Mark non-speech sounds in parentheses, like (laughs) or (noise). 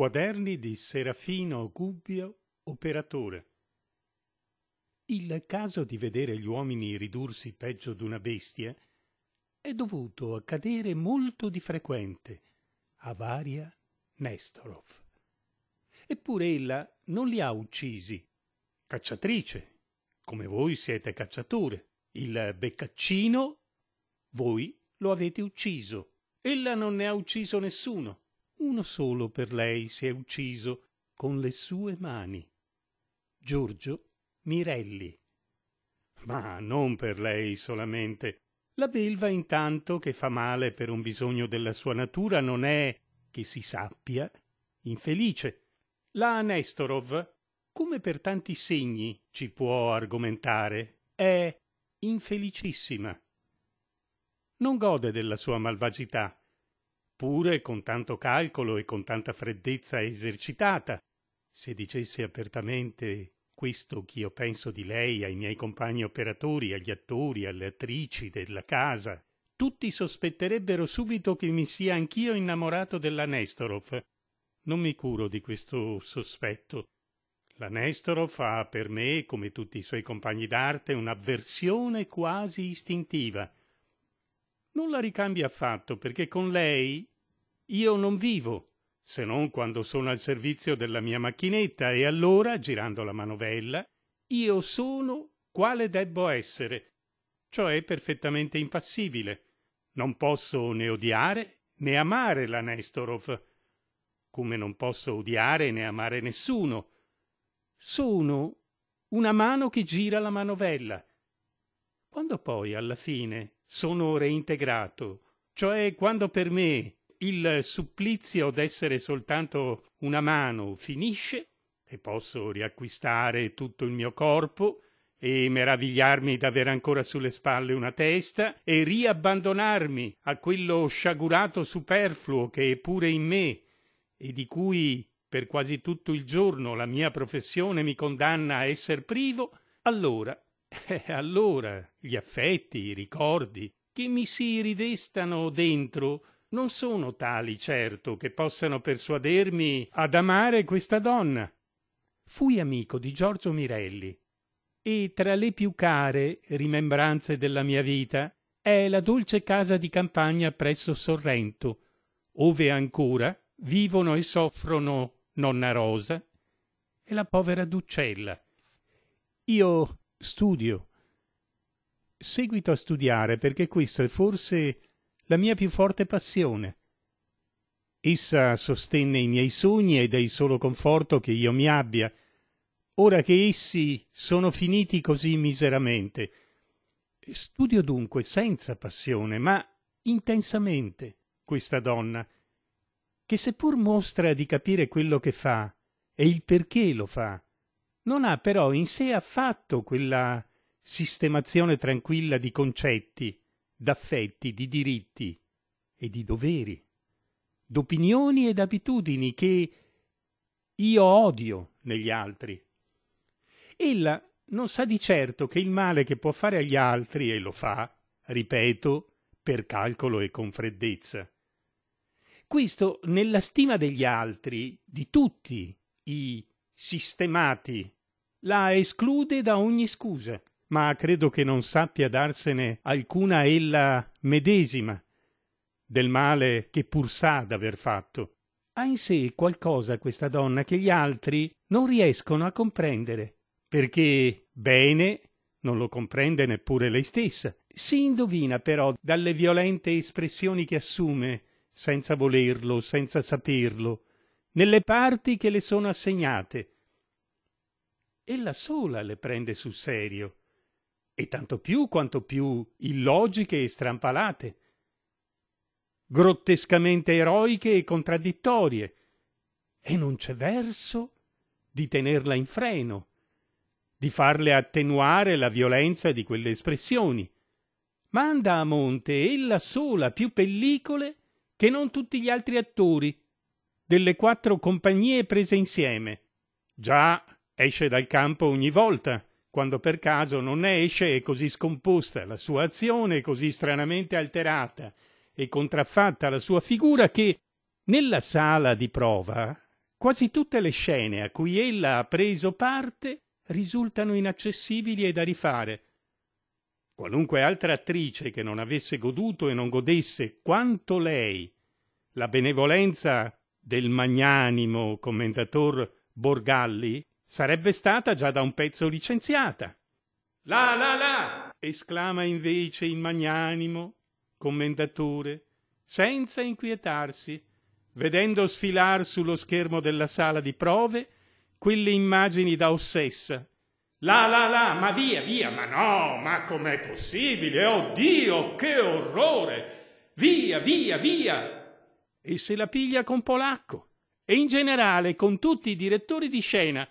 Quaderni di Serafino Gubbio, operatore. Il caso di vedere gli uomini ridursi peggio d'una bestia è dovuto accadere molto di frequente a Varia Nestorov. Eppure ella non li ha uccisi. Cacciatrice, come voi siete cacciatore. Il beccaccino, voi lo avete ucciso. Ella non ne ha ucciso nessuno uno solo per lei si è ucciso con le sue mani Giorgio Mirelli. Ma non per lei solamente. La belva intanto che fa male per un bisogno della sua natura non è, che si sappia, infelice. La Nestorov, come per tanti segni ci può argomentare, è infelicissima. Non gode della sua malvagità, pure con tanto calcolo e con tanta freddezza esercitata. Se dicesse apertamente questo ch'io penso di lei ai miei compagni operatori, agli attori, alle attrici della casa, tutti sospetterebbero subito che mi sia anch'io innamorato della Nestorov. Non mi curo di questo sospetto. La Nestorov ha per me, come tutti i suoi compagni d'arte, un'avversione quasi istintiva. Non la ricambia affatto perché con lei io non vivo, se non quando sono al servizio della mia macchinetta e allora, girando la manovella, io sono quale debbo essere, cioè perfettamente impassibile. Non posso né odiare né amare la Nestorov, come non posso odiare né amare nessuno. Sono una mano che gira la manovella. Quando poi, alla fine, sono reintegrato, cioè quando per me il supplizio d'essere soltanto una mano finisce e posso riacquistare tutto il mio corpo e meravigliarmi d'aver ancora sulle spalle una testa e riabbandonarmi a quello sciagurato superfluo che è pure in me e di cui per quasi tutto il giorno la mia professione mi condanna a esser privo, allora, (laughs) eh, allora gli affetti, i ricordi che mi si ridestano dentro non sono tali, certo, che possano persuadermi ad amare questa donna. Fui amico di Giorgio Mirelli e tra le più care rimembranze della mia vita è la dolce casa di campagna presso Sorrento, ove ancora vivono e soffrono nonna Rosa e la povera Duccella. Io studio. Seguito a studiare perché questo è forse la mia più forte passione essa sostenne i miei sogni ed è il solo conforto che io mi abbia ora che essi sono finiti così miseramente studio dunque senza passione ma intensamente questa donna che seppur mostra di capire quello che fa e il perché lo fa non ha però in sé affatto quella sistemazione tranquilla di concetti d'affetti, di diritti e di doveri, d'opinioni ed abitudini che io odio negli altri. Ella non sa di certo che il male che può fare agli altri, e lo fa, ripeto, per calcolo e con freddezza. Questo nella stima degli altri, di tutti i sistemati, la esclude da ogni scusa ma credo che non sappia darsene alcuna ella medesima del male che pur sa d'aver fatto. Ha in sé qualcosa questa donna che gli altri non riescono a comprendere, perché bene non lo comprende neppure lei stessa. Si indovina però dalle violente espressioni che assume, senza volerlo, senza saperlo, nelle parti che le sono assegnate. Ella sola le prende sul serio e tanto più quanto più illogiche e strampalate, grottescamente eroiche e contraddittorie, e non c'è verso di tenerla in freno, di farle attenuare la violenza di quelle espressioni. Manda a monte ella sola più pellicole che non tutti gli altri attori delle quattro compagnie prese insieme. Già esce dal campo ogni volta quando per caso non ne esce è così scomposta la sua azione, così stranamente alterata e contraffatta la sua figura che nella sala di prova quasi tutte le scene a cui ella ha preso parte risultano inaccessibili e da rifare. Qualunque altra attrice che non avesse goduto e non godesse quanto lei la benevolenza del magnanimo commentator Borgalli Sarebbe stata già da un pezzo licenziata. La la la! esclama invece il magnanimo commendatore, senza inquietarsi, vedendo sfilar sullo schermo della sala di prove quelle immagini da ossessa. La la la, ma via, via, ma no, ma com'è possibile? Oddio, che orrore! Via, via, via! E se la piglia con Polacco e in generale con tutti i direttori di scena